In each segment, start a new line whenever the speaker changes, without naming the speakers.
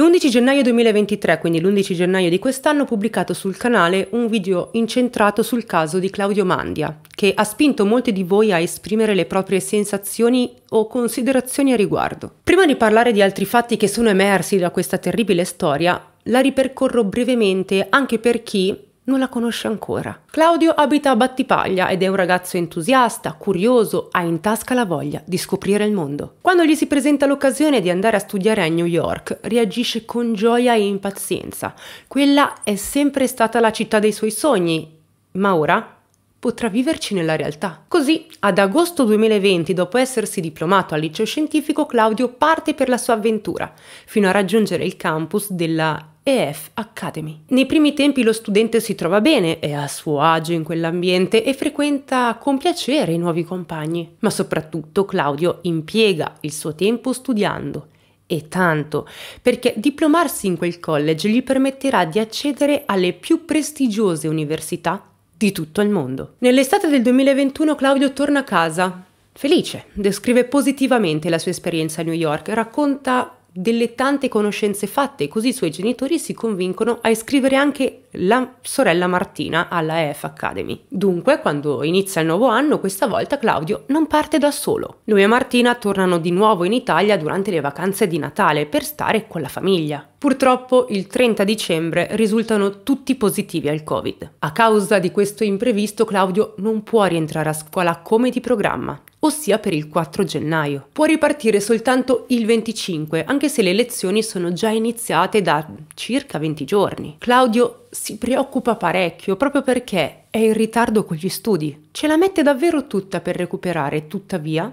L'11 gennaio 2023, quindi l'11 gennaio di quest'anno, ho pubblicato sul canale un video incentrato sul caso di Claudio Mandia, che ha spinto molti di voi a esprimere le proprie sensazioni o considerazioni a riguardo. Prima di parlare di altri fatti che sono emersi da questa terribile storia, la ripercorro brevemente anche per chi non la conosce ancora. Claudio abita a Battipaglia ed è un ragazzo entusiasta, curioso, ha in tasca la voglia di scoprire il mondo. Quando gli si presenta l'occasione di andare a studiare a New York, reagisce con gioia e impazienza. Quella è sempre stata la città dei suoi sogni, ma ora potrà viverci nella realtà. Così, ad agosto 2020, dopo essersi diplomato al liceo scientifico, Claudio parte per la sua avventura, fino a raggiungere il campus della EF Academy. Nei primi tempi lo studente si trova bene, è a suo agio in quell'ambiente e frequenta con piacere i nuovi compagni. Ma soprattutto Claudio impiega il suo tempo studiando e tanto, perché diplomarsi in quel college gli permetterà di accedere alle più prestigiose università di tutto il mondo. Nell'estate del 2021 Claudio torna a casa, felice, descrive positivamente la sua esperienza a New York, racconta delle tante conoscenze fatte, così i suoi genitori si convincono a iscrivere anche la sorella Martina alla EF Academy. Dunque, quando inizia il nuovo anno, questa volta Claudio non parte da solo. Lui e Martina tornano di nuovo in Italia durante le vacanze di Natale per stare con la famiglia. Purtroppo il 30 dicembre risultano tutti positivi al Covid. A causa di questo imprevisto Claudio non può rientrare a scuola come di programma ossia per il 4 gennaio. Può ripartire soltanto il 25, anche se le lezioni sono già iniziate da circa 20 giorni. Claudio si preoccupa parecchio proprio perché è in ritardo con gli studi. Ce la mette davvero tutta per recuperare, tuttavia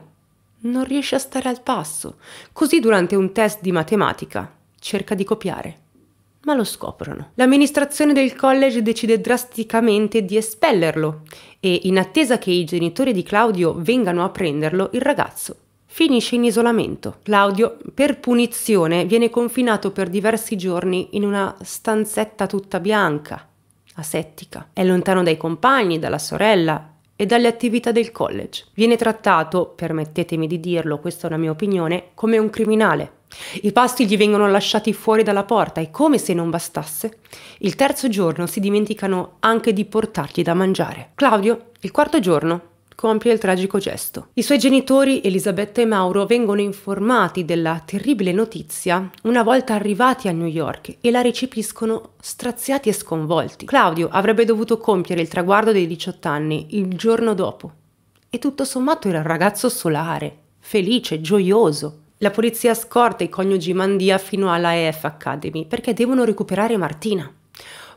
non riesce a stare al passo, così durante un test di matematica cerca di copiare ma lo scoprono. L'amministrazione del college decide drasticamente di espellerlo e in attesa che i genitori di Claudio vengano a prenderlo, il ragazzo finisce in isolamento. Claudio, per punizione, viene confinato per diversi giorni in una stanzetta tutta bianca, asettica. È lontano dai compagni, dalla sorella e dalle attività del college. Viene trattato, permettetemi di dirlo, questa è una mia opinione, come un criminale i pasti gli vengono lasciati fuori dalla porta e come se non bastasse, il terzo giorno si dimenticano anche di portargli da mangiare. Claudio, il quarto giorno, compie il tragico gesto. I suoi genitori, Elisabetta e Mauro, vengono informati della terribile notizia una volta arrivati a New York e la recepiscono straziati e sconvolti. Claudio avrebbe dovuto compiere il traguardo dei 18 anni il giorno dopo e tutto sommato era un ragazzo solare, felice, gioioso la polizia scorta i coniugi Mandia fino alla EF Academy perché devono recuperare Martina.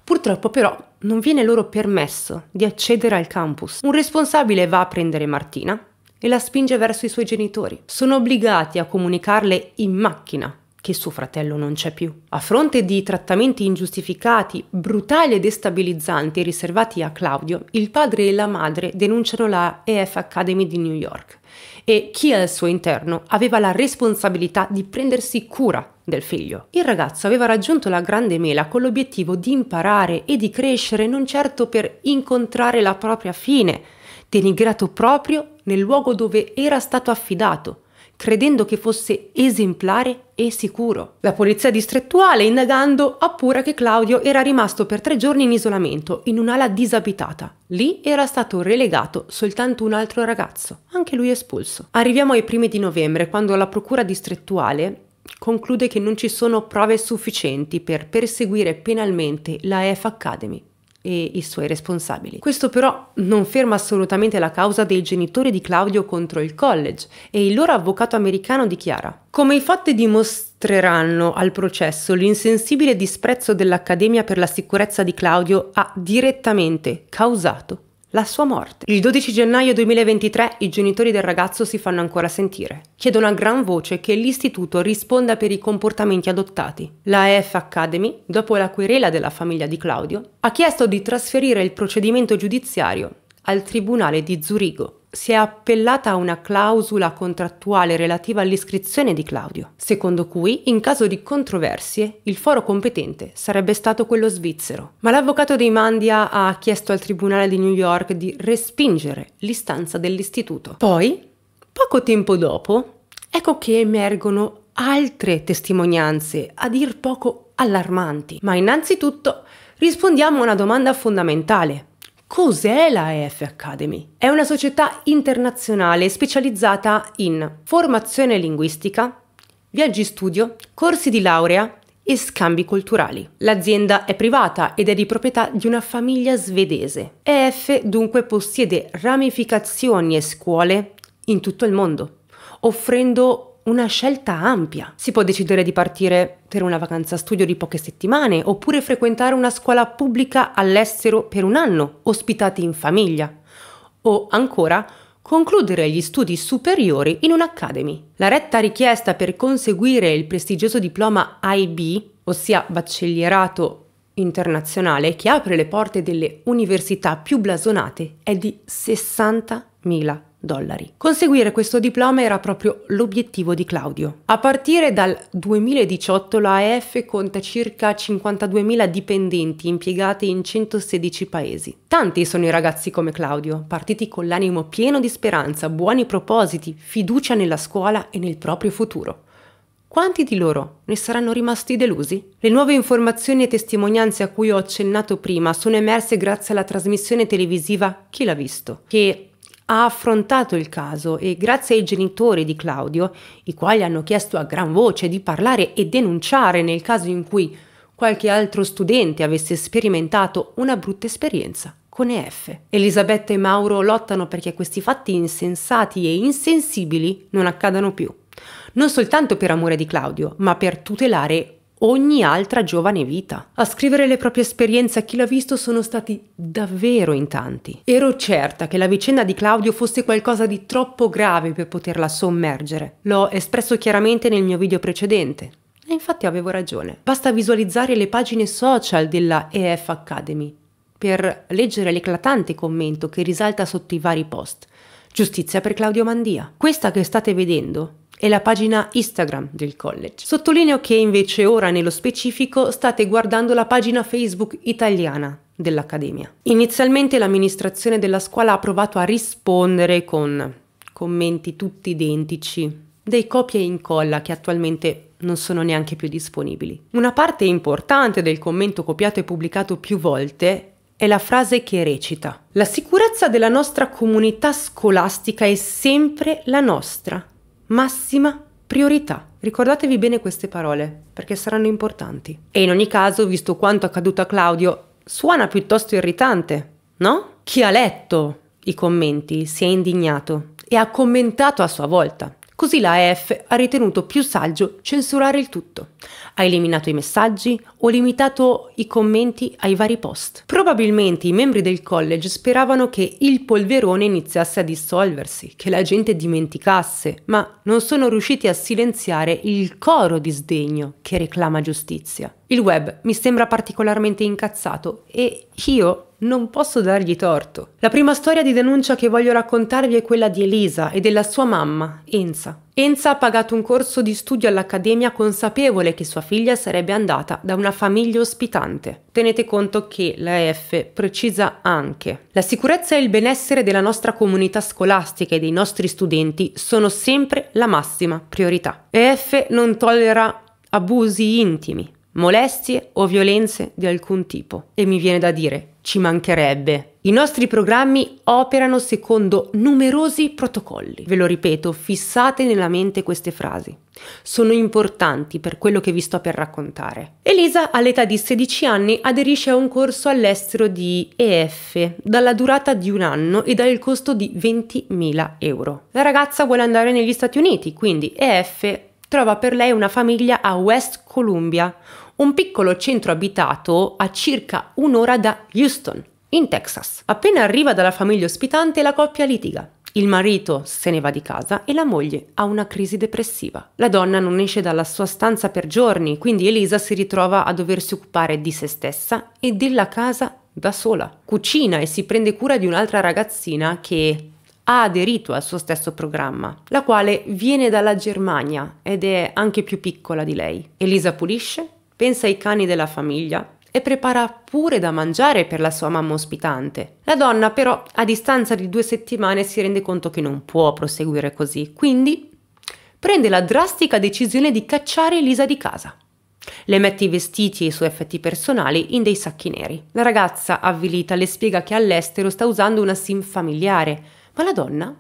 Purtroppo però non viene loro permesso di accedere al campus. Un responsabile va a prendere Martina e la spinge verso i suoi genitori. Sono obbligati a comunicarle in macchina che suo fratello non c'è più. A fronte di trattamenti ingiustificati, brutali e destabilizzanti riservati a Claudio, il padre e la madre denunciano la EF Academy di New York e chi al suo interno aveva la responsabilità di prendersi cura del figlio. Il ragazzo aveva raggiunto la grande mela con l'obiettivo di imparare e di crescere non certo per incontrare la propria fine, denigrato proprio nel luogo dove era stato affidato, credendo che fosse esemplare e sicuro. La polizia distrettuale, indagando, appura che Claudio era rimasto per tre giorni in isolamento, in un'ala disabitata. Lì era stato relegato soltanto un altro ragazzo, anche lui espulso. Arriviamo ai primi di novembre, quando la procura distrettuale conclude che non ci sono prove sufficienti per perseguire penalmente la EF Academy e i suoi responsabili. Questo però non ferma assolutamente la causa dei genitori di Claudio contro il college e il loro avvocato americano dichiara come i fatti dimostreranno al processo, l'insensibile disprezzo dell'Accademia per la sicurezza di Claudio ha direttamente causato la sua morte. Il 12 gennaio 2023 i genitori del ragazzo si fanno ancora sentire. Chiedono a gran voce che l'istituto risponda per i comportamenti adottati. La EF Academy, dopo la querela della famiglia di Claudio, ha chiesto di trasferire il procedimento giudiziario al Tribunale di Zurigo. Si è appellata a una clausola contrattuale relativa all'iscrizione di Claudio, secondo cui, in caso di controversie, il foro competente sarebbe stato quello svizzero. Ma l'avvocato dei Mandia ha chiesto al Tribunale di New York di respingere l'istanza dell'istituto. Poi, poco tempo dopo, ecco che emergono altre testimonianze, a dir poco allarmanti. Ma innanzitutto rispondiamo a una domanda fondamentale. Cos'è la AF Academy? È una società internazionale specializzata in formazione linguistica, viaggi studio, corsi di laurea e scambi culturali. L'azienda è privata ed è di proprietà di una famiglia svedese. EF dunque possiede ramificazioni e scuole in tutto il mondo, offrendo una scelta ampia. Si può decidere di partire per una vacanza studio di poche settimane, oppure frequentare una scuola pubblica all'estero per un anno, ospitati in famiglia, o ancora concludere gli studi superiori in un'academy. La retta richiesta per conseguire il prestigioso diploma IB, ossia Baccellierato internazionale che apre le porte delle università più blasonate è di 60.000 dollari. Conseguire questo diploma era proprio l'obiettivo di Claudio. A partire dal 2018 la AEF conta circa 52.000 dipendenti impiegati in 116 paesi. Tanti sono i ragazzi come Claudio, partiti con l'animo pieno di speranza, buoni propositi, fiducia nella scuola e nel proprio futuro. Quanti di loro ne saranno rimasti delusi? Le nuove informazioni e testimonianze a cui ho accennato prima sono emerse grazie alla trasmissione televisiva Chi l'ha visto, che ha affrontato il caso e grazie ai genitori di Claudio, i quali hanno chiesto a gran voce di parlare e denunciare nel caso in cui qualche altro studente avesse sperimentato una brutta esperienza con EF. Elisabetta e Mauro lottano perché questi fatti insensati e insensibili non accadano più, non soltanto per amore di Claudio, ma per tutelare ogni altra giovane vita. A scrivere le proprie esperienze a chi l'ha visto sono stati davvero in tanti. Ero certa che la vicenda di Claudio fosse qualcosa di troppo grave per poterla sommergere. L'ho espresso chiaramente nel mio video precedente. E infatti avevo ragione. Basta visualizzare le pagine social della EF Academy per leggere l'eclatante commento che risalta sotto i vari post. Giustizia per Claudio Mandia. Questa che state vedendo e la pagina Instagram del college. Sottolineo che invece ora nello specifico state guardando la pagina Facebook italiana dell'Accademia. Inizialmente l'amministrazione della scuola ha provato a rispondere con commenti tutti identici, dei copie e incolla che attualmente non sono neanche più disponibili. Una parte importante del commento copiato e pubblicato più volte è la frase che recita La sicurezza della nostra comunità scolastica è sempre la nostra massima priorità. Ricordatevi bene queste parole perché saranno importanti. E in ogni caso, visto quanto accaduto a Claudio, suona piuttosto irritante, no? Chi ha letto i commenti si è indignato e ha commentato a sua volta. Così la AF ha ritenuto più saggio censurare il tutto. Ha eliminato i messaggi, ho limitato i commenti ai vari post. Probabilmente i membri del college speravano che il polverone iniziasse a dissolversi, che la gente dimenticasse, ma non sono riusciti a silenziare il coro di sdegno che reclama giustizia. Il web mi sembra particolarmente incazzato e io non posso dargli torto. La prima storia di denuncia che voglio raccontarvi è quella di Elisa e della sua mamma, Enza. Enza ha pagato un corso di studio all'Accademia consapevole che sua figlia sarebbe andata da una famiglia ospitante. Tenete conto che la F precisa anche. La sicurezza e il benessere della nostra comunità scolastica e dei nostri studenti sono sempre la massima priorità. EF non tollera abusi intimi, molestie o violenze di alcun tipo. E mi viene da dire, ci mancherebbe. I nostri programmi operano secondo numerosi protocolli. Ve lo ripeto, fissate nella mente queste frasi. Sono importanti per quello che vi sto per raccontare. Elisa all'età di 16 anni aderisce a un corso all'estero di EF, dalla durata di un anno e dal costo di 20.000 euro. La ragazza vuole andare negli Stati Uniti, quindi EF trova per lei una famiglia a West Columbia, un piccolo centro abitato a circa un'ora da Houston, in Texas. Appena arriva dalla famiglia ospitante, la coppia litiga. Il marito se ne va di casa e la moglie ha una crisi depressiva. La donna non esce dalla sua stanza per giorni, quindi Elisa si ritrova a doversi occupare di se stessa e della casa da sola. Cucina e si prende cura di un'altra ragazzina che ha aderito al suo stesso programma, la quale viene dalla Germania ed è anche più piccola di lei. Elisa pulisce, pensa ai cani della famiglia e prepara pure da mangiare per la sua mamma ospitante. La donna però a distanza di due settimane si rende conto che non può proseguire così, quindi prende la drastica decisione di cacciare Elisa di casa. Le mette i vestiti e i suoi effetti personali in dei sacchi neri. La ragazza, avvilita, le spiega che all'estero sta usando una SIM familiare, ma la donna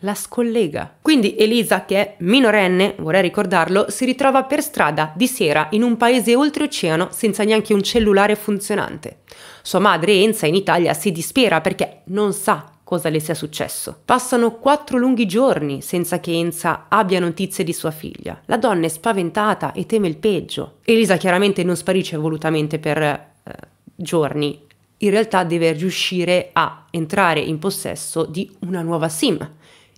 la scollega. Quindi Elisa, che è minorenne, vorrei ricordarlo, si ritrova per strada di sera in un paese oltreoceano senza neanche un cellulare funzionante. Sua madre, Enza, in Italia si dispera perché non sa cosa le sia successo. Passano quattro lunghi giorni senza che Enza abbia notizie di sua figlia. La donna è spaventata e teme il peggio. Elisa chiaramente non sparisce volutamente per eh, giorni. In realtà deve riuscire a entrare in possesso di una nuova SIM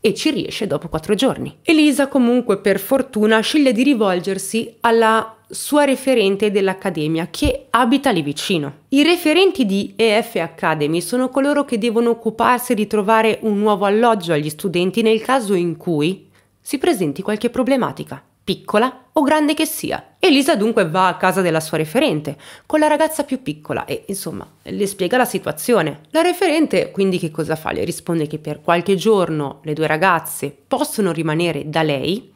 e ci riesce dopo quattro giorni. Elisa comunque per fortuna sceglie di rivolgersi alla sua referente dell'accademia che abita lì vicino. I referenti di EF Academy sono coloro che devono occuparsi di trovare un nuovo alloggio agli studenti nel caso in cui si presenti qualche problematica piccola o grande che sia. Elisa dunque va a casa della sua referente, con la ragazza più piccola e, insomma, le spiega la situazione. La referente quindi che cosa fa? Le risponde che per qualche giorno le due ragazze possono rimanere da lei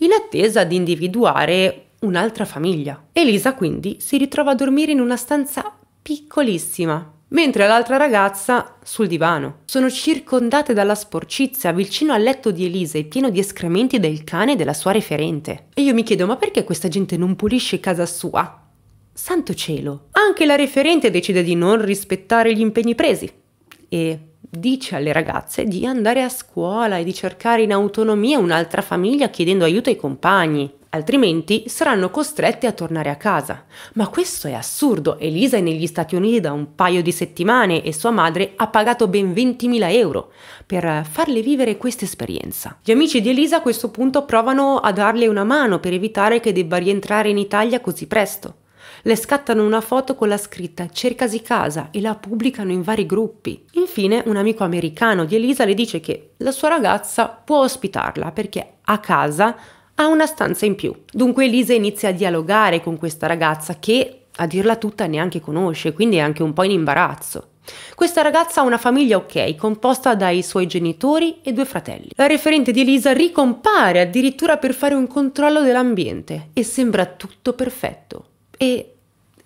in attesa di individuare un'altra famiglia. Elisa quindi si ritrova a dormire in una stanza piccolissima, mentre l'altra ragazza sul divano. Sono circondate dalla sporcizia, vicino al letto di Elisa e pieno di escrementi del cane e della sua referente. E io mi chiedo, ma perché questa gente non pulisce casa sua? Santo cielo! Anche la referente decide di non rispettare gli impegni presi e dice alle ragazze di andare a scuola e di cercare in autonomia un'altra famiglia chiedendo aiuto ai compagni altrimenti saranno costrette a tornare a casa. Ma questo è assurdo, Elisa è negli Stati Uniti da un paio di settimane e sua madre ha pagato ben 20.000 euro per farle vivere questa esperienza. Gli amici di Elisa a questo punto provano a darle una mano per evitare che debba rientrare in Italia così presto. Le scattano una foto con la scritta cercasi casa e la pubblicano in vari gruppi. Infine un amico americano di Elisa le dice che la sua ragazza può ospitarla perché a casa ha una stanza in più. Dunque Elisa inizia a dialogare con questa ragazza che, a dirla tutta, neanche conosce, quindi è anche un po' in imbarazzo. Questa ragazza ha una famiglia ok, composta dai suoi genitori e due fratelli. La referente di Elisa ricompare addirittura per fare un controllo dell'ambiente e sembra tutto perfetto. E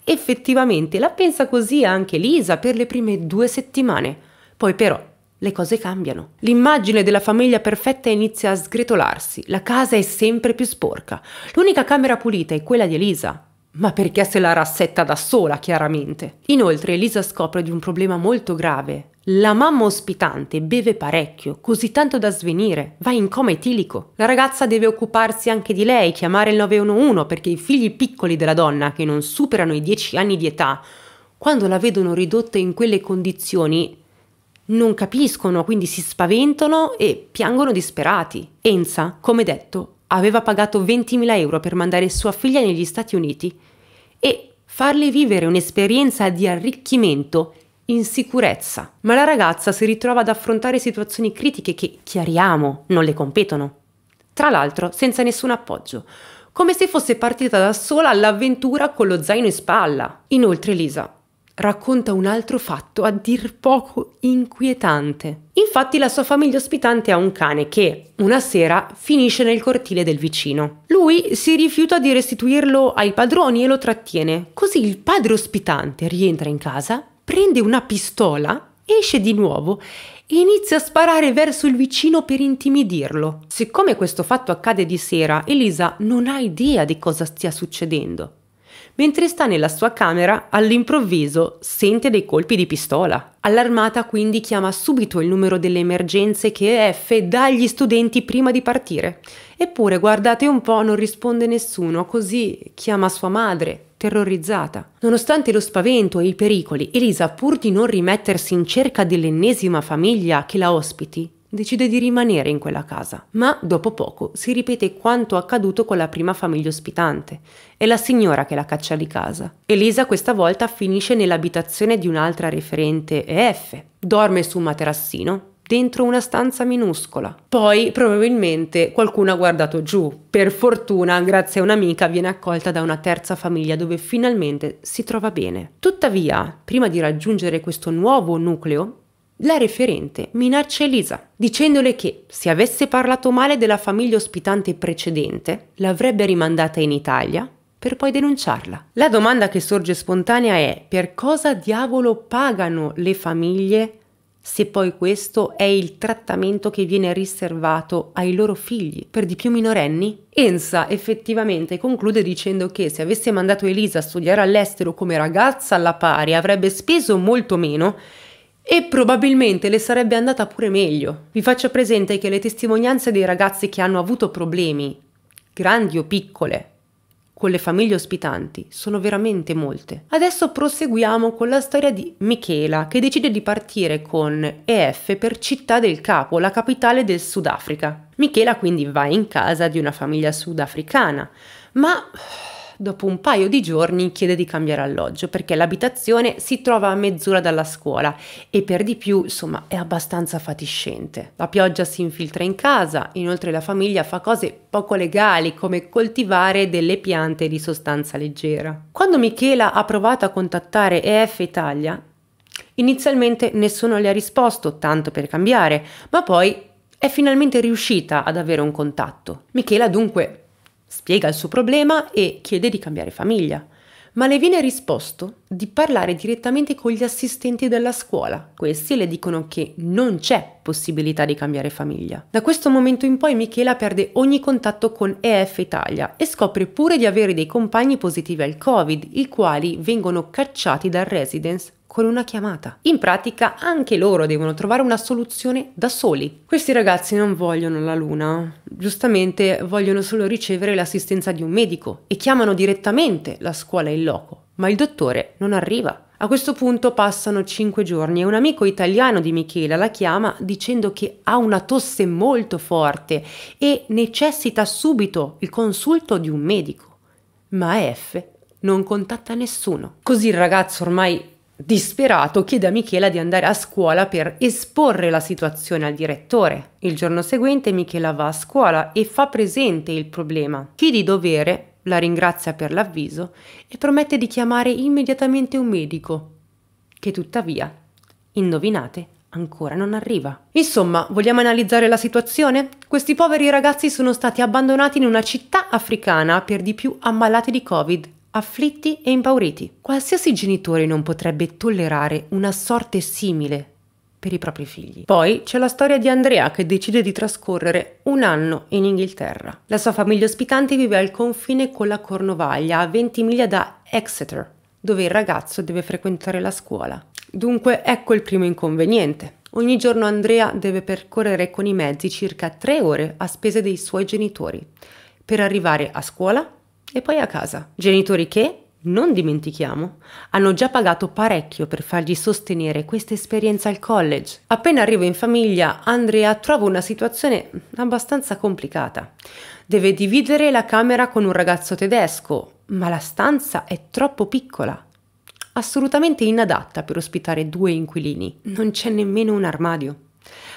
effettivamente la pensa così anche Elisa per le prime due settimane. Poi però le cose cambiano. L'immagine della famiglia perfetta inizia a sgretolarsi, la casa è sempre più sporca. L'unica camera pulita è quella di Elisa, ma perché se la rassetta da sola, chiaramente. Inoltre Elisa scopre di un problema molto grave. La mamma ospitante beve parecchio, così tanto da svenire, va in coma etilico. La ragazza deve occuparsi anche di lei, chiamare il 911 perché i figli piccoli della donna, che non superano i 10 anni di età, quando la vedono ridotta in quelle condizioni, non capiscono, quindi si spaventano e piangono disperati. Enza, come detto, aveva pagato 20.000 euro per mandare sua figlia negli Stati Uniti e farle vivere un'esperienza di arricchimento in sicurezza. Ma la ragazza si ritrova ad affrontare situazioni critiche che, chiariamo, non le competono. Tra l'altro, senza nessun appoggio, come se fosse partita da sola all'avventura con lo zaino in spalla. Inoltre, Lisa racconta un altro fatto a dir poco inquietante. Infatti la sua famiglia ospitante ha un cane che, una sera, finisce nel cortile del vicino. Lui si rifiuta di restituirlo ai padroni e lo trattiene. Così il padre ospitante rientra in casa, prende una pistola, esce di nuovo e inizia a sparare verso il vicino per intimidirlo. Siccome questo fatto accade di sera, Elisa non ha idea di cosa stia succedendo. Mentre sta nella sua camera, all'improvviso sente dei colpi di pistola. Allarmata quindi chiama subito il numero delle emergenze che F dà agli studenti prima di partire. Eppure, guardate un po', non risponde nessuno, così chiama sua madre, terrorizzata. Nonostante lo spavento e i pericoli, Elisa, pur di non rimettersi in cerca dell'ennesima famiglia che la ospiti, Decide di rimanere in quella casa, ma dopo poco si ripete quanto accaduto con la prima famiglia ospitante. È la signora che la caccia di casa. Elisa questa volta finisce nell'abitazione di un'altra referente EF. Dorme su un materassino, dentro una stanza minuscola. Poi probabilmente qualcuno ha guardato giù. Per fortuna, grazie a un'amica, viene accolta da una terza famiglia dove finalmente si trova bene. Tuttavia, prima di raggiungere questo nuovo nucleo, la referente minaccia Elisa, dicendole che se avesse parlato male della famiglia ospitante precedente, l'avrebbe rimandata in Italia per poi denunciarla. La domanda che sorge spontanea è per cosa diavolo pagano le famiglie se poi questo è il trattamento che viene riservato ai loro figli, per di più minorenni? Ensa effettivamente conclude dicendo che se avesse mandato Elisa a studiare all'estero come ragazza alla pari avrebbe speso molto meno e probabilmente le sarebbe andata pure meglio. Vi faccio presente che le testimonianze dei ragazzi che hanno avuto problemi, grandi o piccole, con le famiglie ospitanti sono veramente molte. Adesso proseguiamo con la storia di Michela che decide di partire con EF per Città del Capo, la capitale del Sudafrica. Michela quindi va in casa di una famiglia sudafricana, ma dopo un paio di giorni chiede di cambiare alloggio perché l'abitazione si trova a mezz'ora dalla scuola e per di più, insomma, è abbastanza fatiscente. La pioggia si infiltra in casa, inoltre la famiglia fa cose poco legali come coltivare delle piante di sostanza leggera. Quando Michela ha provato a contattare EF Italia, Inizialmente nessuno le ha risposto, tanto per cambiare, ma poi è finalmente riuscita ad avere un contatto. Michela dunque Spiega il suo problema e chiede di cambiare famiglia, ma le viene risposto di parlare direttamente con gli assistenti della scuola. Questi le dicono che non c'è possibilità di cambiare famiglia. Da questo momento in poi Michela perde ogni contatto con EF Italia e scopre pure di avere dei compagni positivi al Covid, i quali vengono cacciati dal residence con una chiamata. In pratica anche loro devono trovare una soluzione da soli. Questi ragazzi non vogliono la luna, giustamente vogliono solo ricevere l'assistenza di un medico e chiamano direttamente la scuola in loco, ma il dottore non arriva. A questo punto passano 5 giorni e un amico italiano di Michela la chiama dicendo che ha una tosse molto forte e necessita subito il consulto di un medico. Ma F non contatta nessuno. Così il ragazzo ormai Disperato chiede a Michela di andare a scuola per esporre la situazione al direttore. Il giorno seguente Michela va a scuola e fa presente il problema. Chi di dovere la ringrazia per l'avviso e promette di chiamare immediatamente un medico, che tuttavia, indovinate, ancora non arriva. Insomma, vogliamo analizzare la situazione? Questi poveri ragazzi sono stati abbandonati in una città africana, per di più ammalati di Covid afflitti e impauriti. Qualsiasi genitore non potrebbe tollerare una sorte simile per i propri figli. Poi c'è la storia di Andrea che decide di trascorrere un anno in Inghilterra. La sua famiglia ospitante vive al confine con la Cornovaglia, a 20 miglia da Exeter, dove il ragazzo deve frequentare la scuola. Dunque ecco il primo inconveniente. Ogni giorno Andrea deve percorrere con i mezzi circa tre ore a spese dei suoi genitori per arrivare a scuola, e poi a casa. Genitori che, non dimentichiamo, hanno già pagato parecchio per fargli sostenere questa esperienza al college. Appena arrivo in famiglia, Andrea trova una situazione abbastanza complicata. Deve dividere la camera con un ragazzo tedesco, ma la stanza è troppo piccola. Assolutamente inadatta per ospitare due inquilini. Non c'è nemmeno un armadio.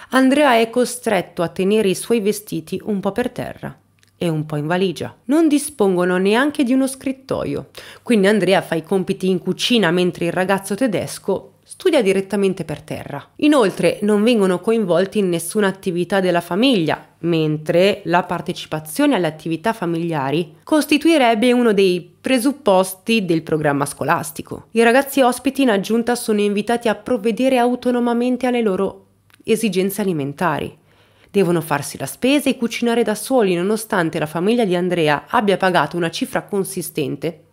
Andrea è costretto a tenere i suoi vestiti un po' per terra e un po' in valigia. Non dispongono neanche di uno scrittoio, quindi Andrea fa i compiti in cucina mentre il ragazzo tedesco studia direttamente per terra. Inoltre non vengono coinvolti in nessuna attività della famiglia, mentre la partecipazione alle attività familiari costituirebbe uno dei presupposti del programma scolastico. I ragazzi ospiti in aggiunta sono invitati a provvedere autonomamente alle loro esigenze alimentari. Devono farsi la spesa e cucinare da soli nonostante la famiglia di Andrea abbia pagato una cifra consistente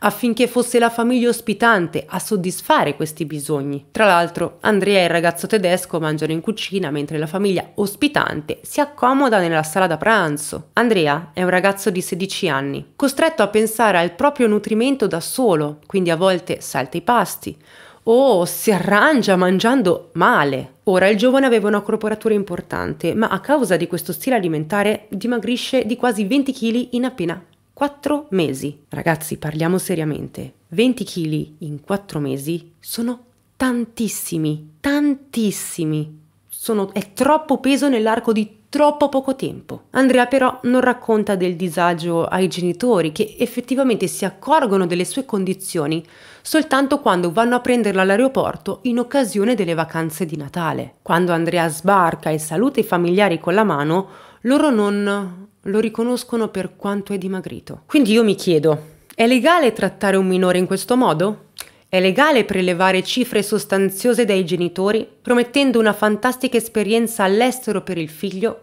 affinché fosse la famiglia ospitante a soddisfare questi bisogni. Tra l'altro, Andrea e il ragazzo tedesco mangiano in cucina mentre la famiglia ospitante si accomoda nella sala da pranzo. Andrea è un ragazzo di 16 anni, costretto a pensare al proprio nutrimento da solo, quindi a volte salta i pasti o si arrangia mangiando male. Ora il giovane aveva una corporatura importante, ma a causa di questo stile alimentare dimagrisce di quasi 20 kg in appena 4 mesi. Ragazzi, parliamo seriamente. 20 kg in 4 mesi sono tantissimi, tantissimi. Sono, è troppo peso nell'arco di troppo poco tempo. Andrea però non racconta del disagio ai genitori che effettivamente si accorgono delle sue condizioni soltanto quando vanno a prenderla all'aeroporto in occasione delle vacanze di Natale. Quando Andrea sbarca e saluta i familiari con la mano, loro non lo riconoscono per quanto è dimagrito. Quindi io mi chiedo, è legale trattare un minore in questo modo? È legale prelevare cifre sostanziose dai genitori, promettendo una fantastica esperienza all'estero per il figlio,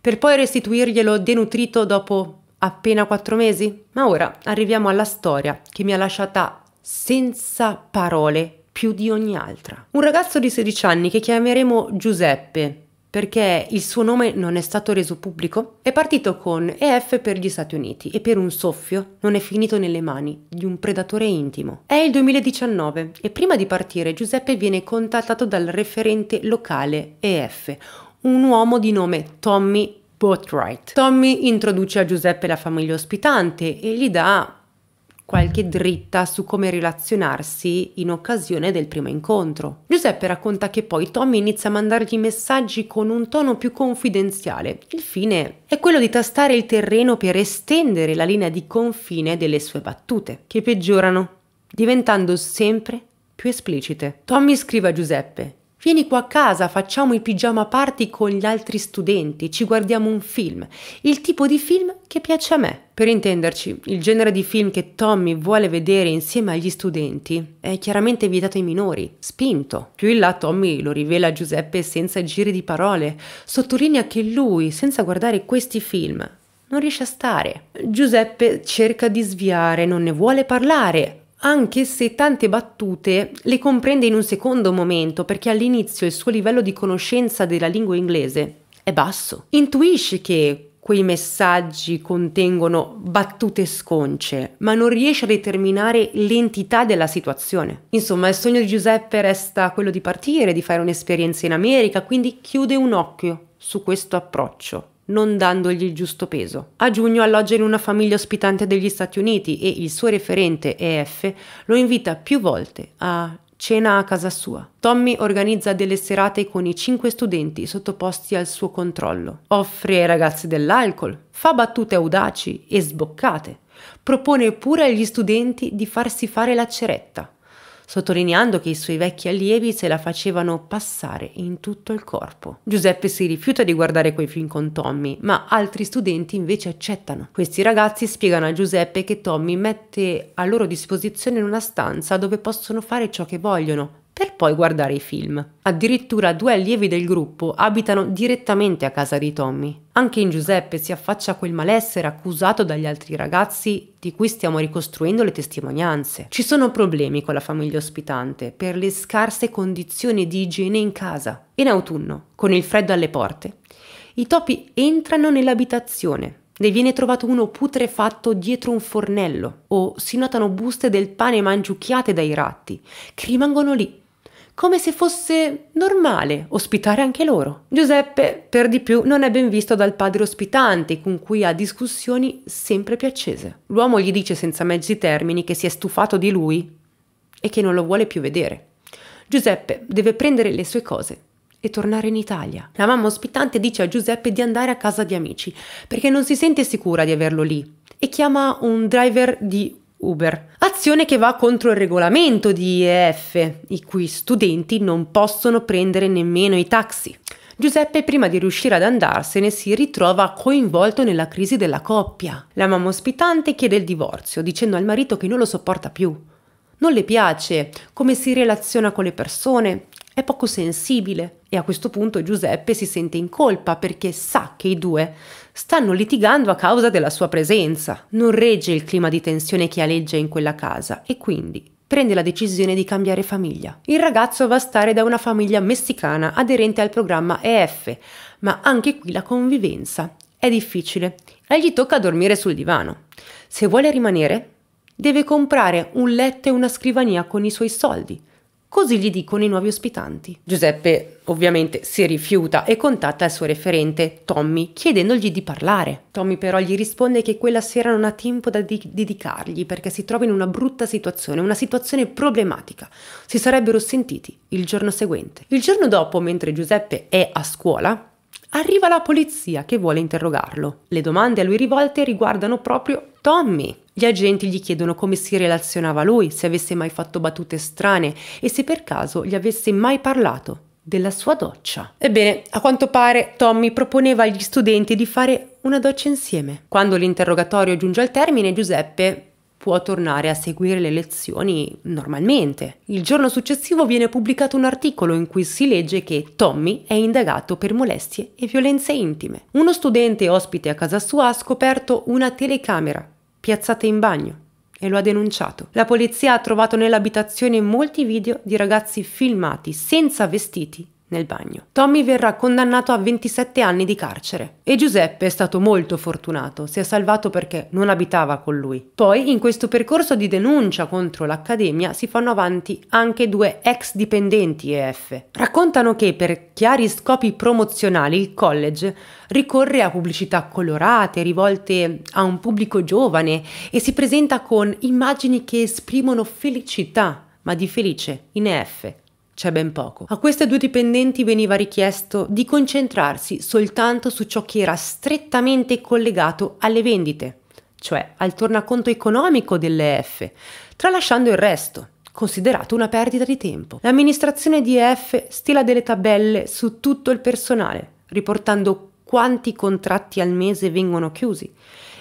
per poi restituirglielo denutrito dopo appena quattro mesi? Ma ora arriviamo alla storia che mi ha lasciata senza parole più di ogni altra. Un ragazzo di 16 anni che chiameremo Giuseppe perché il suo nome non è stato reso pubblico, è partito con EF per gli Stati Uniti e per un soffio non è finito nelle mani di un predatore intimo. È il 2019 e prima di partire Giuseppe viene contattato dal referente locale EF, un uomo di nome Tommy Botwright. Tommy introduce a Giuseppe la famiglia ospitante e gli dà qualche dritta su come relazionarsi in occasione del primo incontro. Giuseppe racconta che poi Tommy inizia a mandargli messaggi con un tono più confidenziale. Il fine è quello di tastare il terreno per estendere la linea di confine delle sue battute, che peggiorano, diventando sempre più esplicite. Tommy scrive a Giuseppe Vieni qua a casa, facciamo il pigiama party con gli altri studenti, ci guardiamo un film, il tipo di film che piace a me. Per intenderci, il genere di film che Tommy vuole vedere insieme agli studenti è chiaramente vietato ai minori, spinto. Più in là Tommy lo rivela a Giuseppe senza giri di parole, sottolinea che lui, senza guardare questi film, non riesce a stare. Giuseppe cerca di sviare, non ne vuole parlare, anche se tante battute le comprende in un secondo momento perché all'inizio il suo livello di conoscenza della lingua inglese è basso. Intuisce che quei messaggi contengono battute sconce, ma non riesce a determinare l'entità della situazione. Insomma, il sogno di Giuseppe resta quello di partire, di fare un'esperienza in America, quindi chiude un occhio su questo approccio non dandogli il giusto peso. A giugno alloggia in una famiglia ospitante degli Stati Uniti e il suo referente EF lo invita più volte a cena a casa sua. Tommy organizza delle serate con i cinque studenti sottoposti al suo controllo. Offre ai ragazzi dell'alcol, fa battute audaci e sboccate. Propone pure agli studenti di farsi fare la ceretta sottolineando che i suoi vecchi allievi se la facevano passare in tutto il corpo. Giuseppe si rifiuta di guardare quei film con Tommy, ma altri studenti invece accettano. Questi ragazzi spiegano a Giuseppe che Tommy mette a loro disposizione una stanza dove possono fare ciò che vogliono, per poi guardare i film. Addirittura due allievi del gruppo abitano direttamente a casa di Tommy. Anche in Giuseppe si affaccia quel malessere accusato dagli altri ragazzi di cui stiamo ricostruendo le testimonianze. Ci sono problemi con la famiglia ospitante per le scarse condizioni di igiene in casa. In autunno, con il freddo alle porte, i topi entrano nell'abitazione ne viene trovato uno putrefatto dietro un fornello o si notano buste del pane mangiucchiate dai ratti che rimangono lì come se fosse normale ospitare anche loro. Giuseppe, per di più, non è ben visto dal padre ospitante, con cui ha discussioni sempre più accese. L'uomo gli dice senza mezzi termini che si è stufato di lui e che non lo vuole più vedere. Giuseppe deve prendere le sue cose e tornare in Italia. La mamma ospitante dice a Giuseppe di andare a casa di amici perché non si sente sicura di averlo lì e chiama un driver di Uber. Azione che va contro il regolamento di IEF, i cui studenti non possono prendere nemmeno i taxi. Giuseppe, prima di riuscire ad andarsene, si ritrova coinvolto nella crisi della coppia. La mamma ospitante chiede il divorzio, dicendo al marito che non lo sopporta più. Non le piace come si relaziona con le persone, è poco sensibile e a questo punto Giuseppe si sente in colpa perché sa che i due stanno litigando a causa della sua presenza. Non regge il clima di tensione che aleggia in quella casa e quindi prende la decisione di cambiare famiglia. Il ragazzo va a stare da una famiglia messicana aderente al programma EF, ma anche qui la convivenza è difficile e gli tocca dormire sul divano. Se vuole rimanere, deve comprare un letto e una scrivania con i suoi soldi, Così gli dicono i nuovi ospitanti. Giuseppe ovviamente si rifiuta e contatta il suo referente, Tommy, chiedendogli di parlare. Tommy però gli risponde che quella sera non ha tempo da di dedicargli perché si trova in una brutta situazione, una situazione problematica. Si sarebbero sentiti il giorno seguente. Il giorno dopo, mentre Giuseppe è a scuola, arriva la polizia che vuole interrogarlo. Le domande a lui rivolte riguardano proprio Tommy. Gli agenti gli chiedono come si relazionava lui, se avesse mai fatto battute strane e se per caso gli avesse mai parlato della sua doccia. Ebbene, a quanto pare Tommy proponeva agli studenti di fare una doccia insieme. Quando l'interrogatorio giunge al termine, Giuseppe può tornare a seguire le lezioni normalmente. Il giorno successivo viene pubblicato un articolo in cui si legge che Tommy è indagato per molestie e violenze intime. Uno studente ospite a casa sua ha scoperto una telecamera piazzate in bagno e lo ha denunciato. La polizia ha trovato nell'abitazione molti video di ragazzi filmati senza vestiti nel bagno. Tommy verrà condannato a 27 anni di carcere e Giuseppe è stato molto fortunato, si è salvato perché non abitava con lui. Poi in questo percorso di denuncia contro l'Accademia si fanno avanti anche due ex dipendenti EF. Raccontano che per chiari scopi promozionali il college ricorre a pubblicità colorate rivolte a un pubblico giovane e si presenta con immagini che esprimono felicità, ma di felice in EF c'è ben poco. A queste due dipendenti veniva richiesto di concentrarsi soltanto su ciò che era strettamente collegato alle vendite, cioè al tornaconto economico dell'EF, tralasciando il resto considerato una perdita di tempo. L'amministrazione di EF stila delle tabelle su tutto il personale, riportando quanti contratti al mese vengono chiusi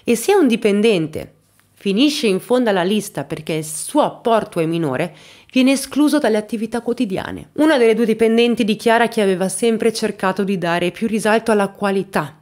e se un dipendente finisce in fondo alla lista perché il suo apporto è minore, viene escluso dalle attività quotidiane. Una delle due dipendenti dichiara che aveva sempre cercato di dare più risalto alla qualità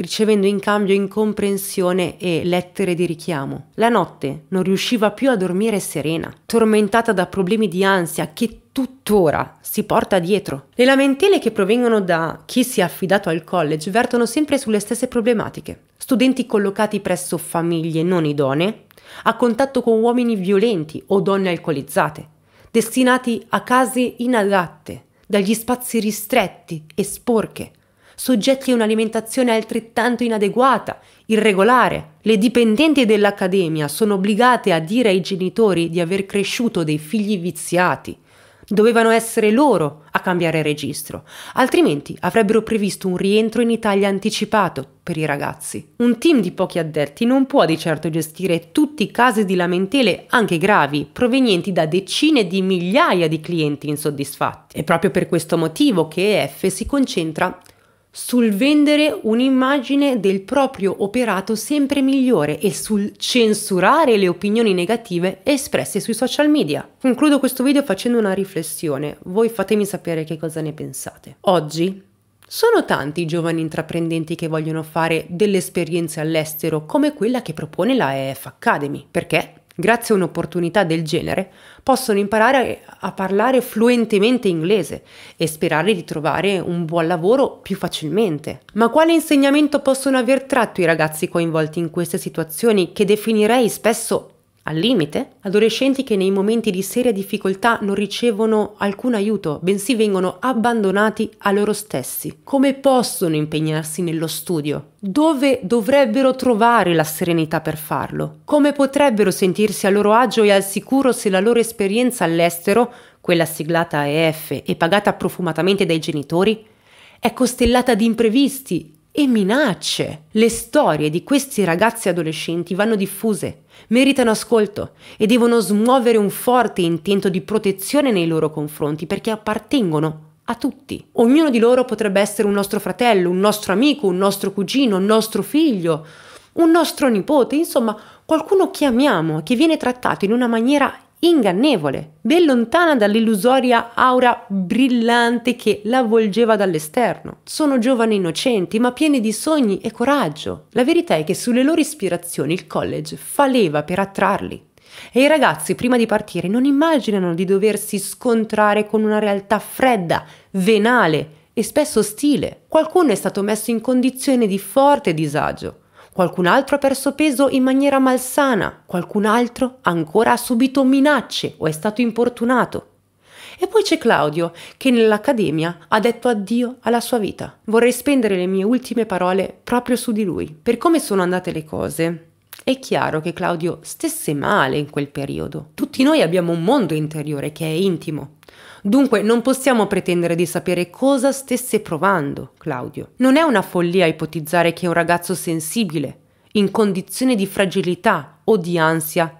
ricevendo in cambio incomprensione e lettere di richiamo. La notte non riusciva più a dormire serena, tormentata da problemi di ansia che tuttora si porta dietro. Le lamentele che provengono da chi si è affidato al college vertono sempre sulle stesse problematiche. Studenti collocati presso famiglie non idonee, a contatto con uomini violenti o donne alcolizzate, destinati a case inadatte, dagli spazi ristretti e sporche, soggetti a un'alimentazione altrettanto inadeguata, irregolare. Le dipendenti dell'accademia sono obbligate a dire ai genitori di aver cresciuto dei figli viziati. Dovevano essere loro a cambiare registro, altrimenti avrebbero previsto un rientro in Italia anticipato per i ragazzi. Un team di pochi addetti non può di certo gestire tutti i casi di lamentele, anche gravi, provenienti da decine di migliaia di clienti insoddisfatti. È proprio per questo motivo che EF si concentra sul vendere un'immagine del proprio operato sempre migliore e sul censurare le opinioni negative espresse sui social media. Concludo questo video facendo una riflessione, voi fatemi sapere che cosa ne pensate. Oggi sono tanti i giovani intraprendenti che vogliono fare delle esperienze all'estero come quella che propone la EF Academy. Perché? grazie a un'opportunità del genere, possono imparare a parlare fluentemente inglese e sperare di trovare un buon lavoro più facilmente. Ma quale insegnamento possono aver tratto i ragazzi coinvolti in queste situazioni che definirei spesso al limite, adolescenti che nei momenti di seria difficoltà non ricevono alcun aiuto, bensì vengono abbandonati a loro stessi. Come possono impegnarsi nello studio? Dove dovrebbero trovare la serenità per farlo? Come potrebbero sentirsi a loro agio e al sicuro se la loro esperienza all'estero, quella siglata EF e pagata profumatamente dai genitori, è costellata di imprevisti e minacce. Le storie di questi ragazzi adolescenti vanno diffuse, meritano ascolto e devono smuovere un forte intento di protezione nei loro confronti perché appartengono a tutti. Ognuno di loro potrebbe essere un nostro fratello, un nostro amico, un nostro cugino, un nostro figlio, un nostro nipote, insomma qualcuno che amiamo, che viene trattato in una maniera ingannevole, ben lontana dall'illusoria aura brillante che la l'avvolgeva dall'esterno. Sono giovani innocenti, ma pieni di sogni e coraggio. La verità è che sulle loro ispirazioni il college fa leva per attrarli. E i ragazzi prima di partire non immaginano di doversi scontrare con una realtà fredda, venale e spesso ostile. Qualcuno è stato messo in condizione di forte disagio qualcun altro ha perso peso in maniera malsana, qualcun altro ancora ha subito minacce o è stato importunato. E poi c'è Claudio, che nell'accademia ha detto addio alla sua vita. Vorrei spendere le mie ultime parole proprio su di lui. Per come sono andate le cose, è chiaro che Claudio stesse male in quel periodo. Tutti noi abbiamo un mondo interiore che è intimo, Dunque non possiamo pretendere di sapere cosa stesse provando Claudio. Non è una follia ipotizzare che un ragazzo sensibile, in condizioni di fragilità o di ansia,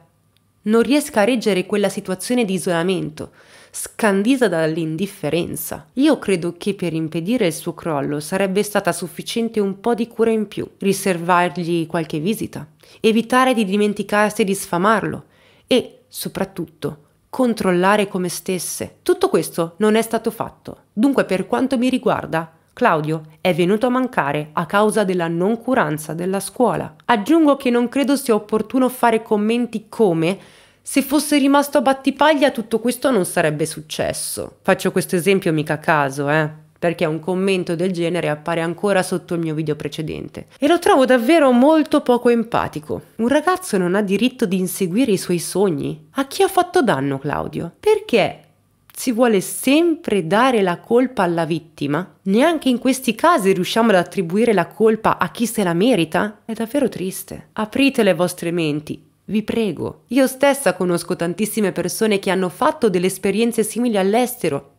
non riesca a reggere quella situazione di isolamento, scandita dall'indifferenza. Io credo che per impedire il suo crollo sarebbe stata sufficiente un po' di cura in più, riservargli qualche visita, evitare di dimenticarsi di sfamarlo e, soprattutto, controllare come stesse. Tutto questo non è stato fatto. Dunque, per quanto mi riguarda, Claudio è venuto a mancare a causa della noncuranza della scuola. Aggiungo che non credo sia opportuno fare commenti come se fosse rimasto a battipaglia tutto questo non sarebbe successo. Faccio questo esempio mica a caso, eh perché un commento del genere appare ancora sotto il mio video precedente. E lo trovo davvero molto poco empatico. Un ragazzo non ha diritto di inseguire i suoi sogni. A chi ha fatto danno Claudio? Perché si vuole sempre dare la colpa alla vittima? Neanche in questi casi riusciamo ad attribuire la colpa a chi se la merita? È davvero triste. Aprite le vostre menti, vi prego. Io stessa conosco tantissime persone che hanno fatto delle esperienze simili all'estero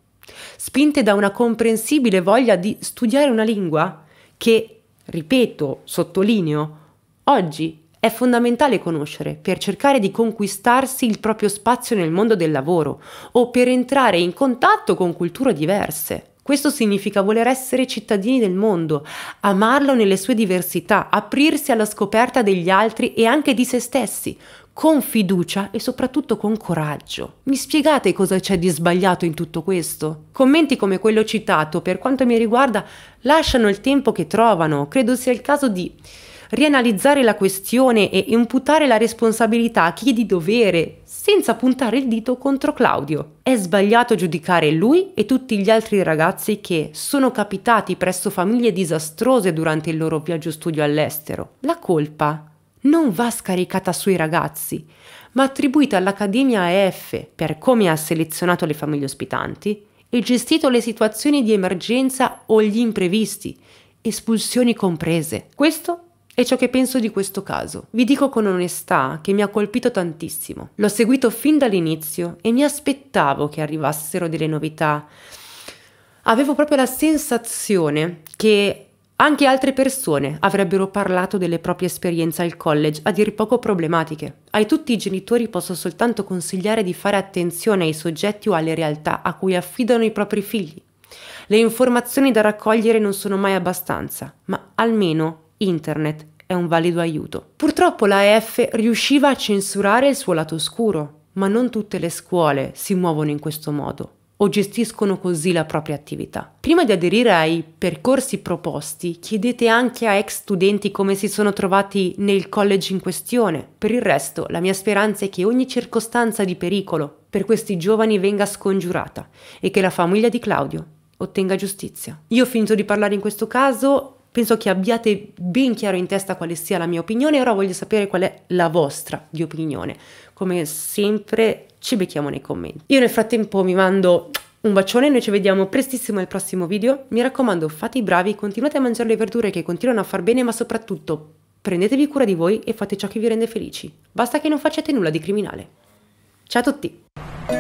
spinte da una comprensibile voglia di studiare una lingua che, ripeto, sottolineo, oggi è fondamentale conoscere per cercare di conquistarsi il proprio spazio nel mondo del lavoro o per entrare in contatto con culture diverse. Questo significa voler essere cittadini del mondo, amarlo nelle sue diversità, aprirsi alla scoperta degli altri e anche di se stessi, con fiducia e soprattutto con coraggio. Mi spiegate cosa c'è di sbagliato in tutto questo? Commenti come quello citato, per quanto mi riguarda, lasciano il tempo che trovano. Credo sia il caso di rianalizzare la questione e imputare la responsabilità a chi di dovere, senza puntare il dito contro Claudio. È sbagliato giudicare lui e tutti gli altri ragazzi che sono capitati presso famiglie disastrose durante il loro viaggio studio all'estero. La colpa non va scaricata sui ragazzi, ma attribuita all'Accademia AF per come ha selezionato le famiglie ospitanti e gestito le situazioni di emergenza o gli imprevisti, espulsioni comprese. Questo è ciò che penso di questo caso. Vi dico con onestà che mi ha colpito tantissimo. L'ho seguito fin dall'inizio e mi aspettavo che arrivassero delle novità. Avevo proprio la sensazione che anche altre persone avrebbero parlato delle proprie esperienze al college, a dir poco problematiche. Ai tutti i genitori posso soltanto consigliare di fare attenzione ai soggetti o alle realtà a cui affidano i propri figli. Le informazioni da raccogliere non sono mai abbastanza, ma almeno internet è un valido aiuto. Purtroppo la EF riusciva a censurare il suo lato oscuro, ma non tutte le scuole si muovono in questo modo o gestiscono così la propria attività. Prima di aderire ai percorsi proposti, chiedete anche a ex studenti come si sono trovati nel college in questione. Per il resto, la mia speranza è che ogni circostanza di pericolo per questi giovani venga scongiurata e che la famiglia di Claudio ottenga giustizia. Io ho finito di parlare in questo caso, Penso che abbiate ben chiaro in testa quale sia la mia opinione, ora voglio sapere qual è la vostra di opinione. Come sempre ci becchiamo nei commenti. Io nel frattempo mi mando un bacione, noi ci vediamo prestissimo al prossimo video. Mi raccomando, fate i bravi, continuate a mangiare le verdure che continuano a far bene, ma soprattutto prendetevi cura di voi e fate ciò che vi rende felici. Basta che non facciate nulla di criminale. Ciao a tutti!